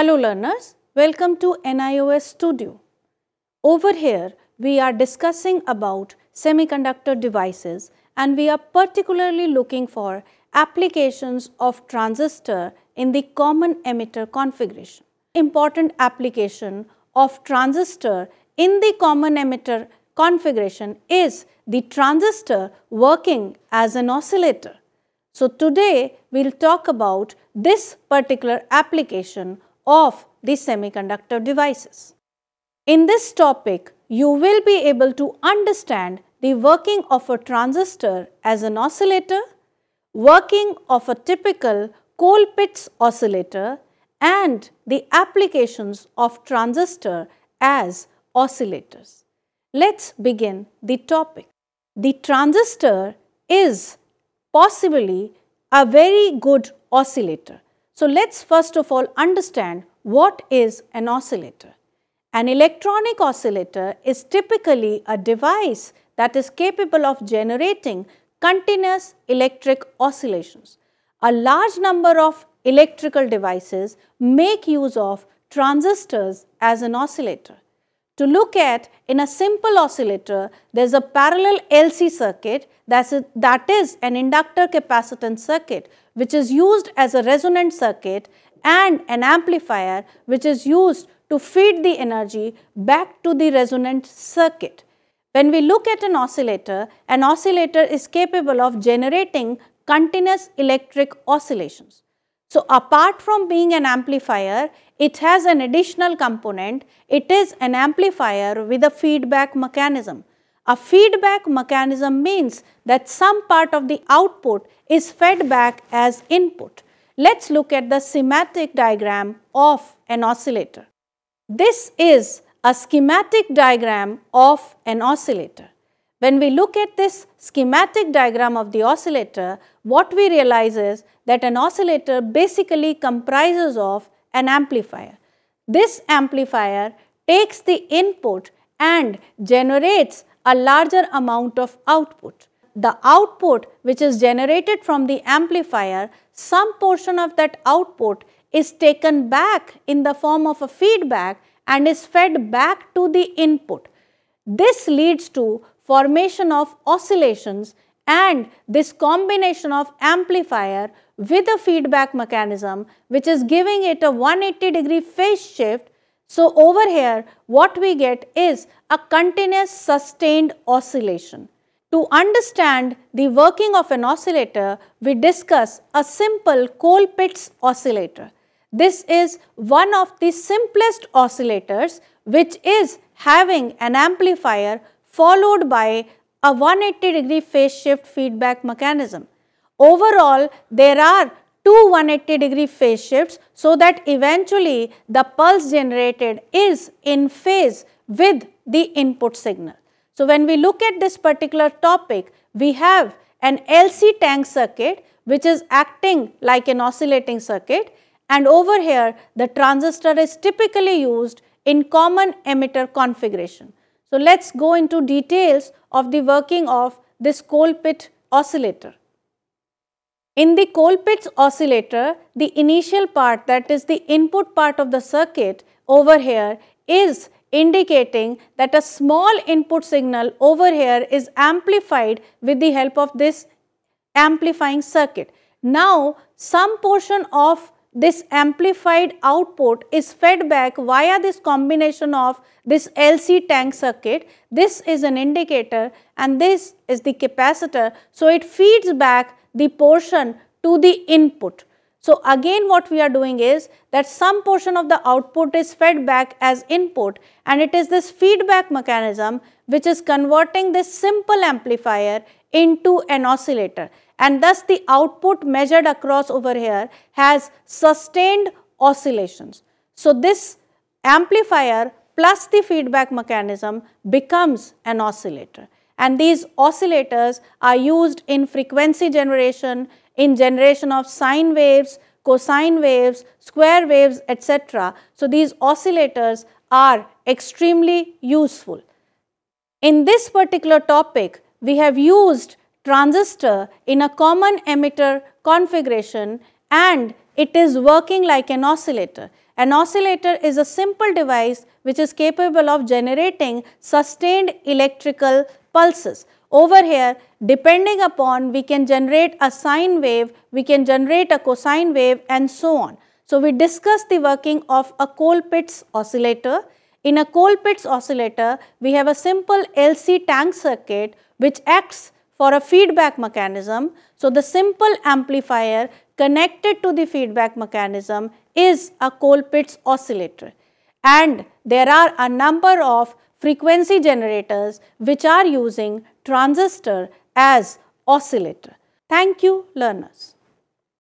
Hello learners, welcome to NIOS Studio. Over here, we are discussing about semiconductor devices and we are particularly looking for applications of transistor in the common emitter configuration. Important application of transistor in the common emitter configuration is the transistor working as an oscillator. So today, we will talk about this particular application of the semiconductor devices. In this topic, you will be able to understand the working of a transistor as an oscillator, working of a typical coal pits oscillator and the applications of transistor as oscillators. Let's begin the topic. The transistor is possibly a very good oscillator so let's first of all understand what is an oscillator. An electronic oscillator is typically a device that is capable of generating continuous electric oscillations. A large number of electrical devices make use of transistors as an oscillator to look at in a simple oscillator, there is a parallel LC circuit that's a, that is an inductor capacitance circuit which is used as a resonant circuit and an amplifier which is used to feed the energy back to the resonant circuit. When we look at an oscillator, an oscillator is capable of generating continuous electric oscillations. So, apart from being an amplifier, it has an additional component. It is an amplifier with a feedback mechanism. A feedback mechanism means that some part of the output is fed back as input. Let's look at the schematic diagram of an oscillator. This is a schematic diagram of an oscillator. When we look at this schematic diagram of the oscillator, what we realize is that an oscillator basically comprises of an amplifier. This amplifier takes the input and generates a larger amount of output. The output which is generated from the amplifier, some portion of that output is taken back in the form of a feedback and is fed back to the input. This leads to formation of oscillations and this combination of amplifier with a feedback mechanism which is giving it a 180 degree phase shift. So, over here what we get is a continuous sustained oscillation. To understand the working of an oscillator, we discuss a simple Colpitts oscillator. This is one of the simplest oscillators which is having an amplifier followed by a 180 degree phase shift feedback mechanism. Overall, there are two 180 degree phase shifts so that eventually the pulse generated is in phase with the input signal. So, when we look at this particular topic, we have an LC tank circuit which is acting like an oscillating circuit and over here the transistor is typically used in common emitter configuration. So, let us go into details of the working of this Coalpit oscillator. In the Colpitts oscillator, the initial part that is the input part of the circuit over here is indicating that a small input signal over here is amplified with the help of this amplifying circuit. Now, some portion of this amplified output is fed back via this combination of this LC tank circuit. This is an indicator and this is the capacitor. So, it feeds back the portion to the input. So again what we are doing is that some portion of the output is fed back as input and it is this feedback mechanism which is converting this simple amplifier into an oscillator and thus the output measured across over here has sustained oscillations. So this amplifier plus the feedback mechanism becomes an oscillator and these oscillators are used in frequency generation, in generation of sine waves, cosine waves, square waves, etc. So, these oscillators are extremely useful. In this particular topic, we have used transistor in a common emitter configuration and it is working like an oscillator. An oscillator is a simple device which is capable of generating sustained electrical pulses. Over here, depending upon we can generate a sine wave, we can generate a cosine wave and so on. So, we discussed the working of a Colpitts oscillator. In a Colpitts oscillator, we have a simple LC tank circuit which acts for a feedback mechanism. So, the simple amplifier connected to the feedback mechanism is a Colpitts oscillator. And there are a number of frequency generators which are using transistor as oscillator. Thank you learners.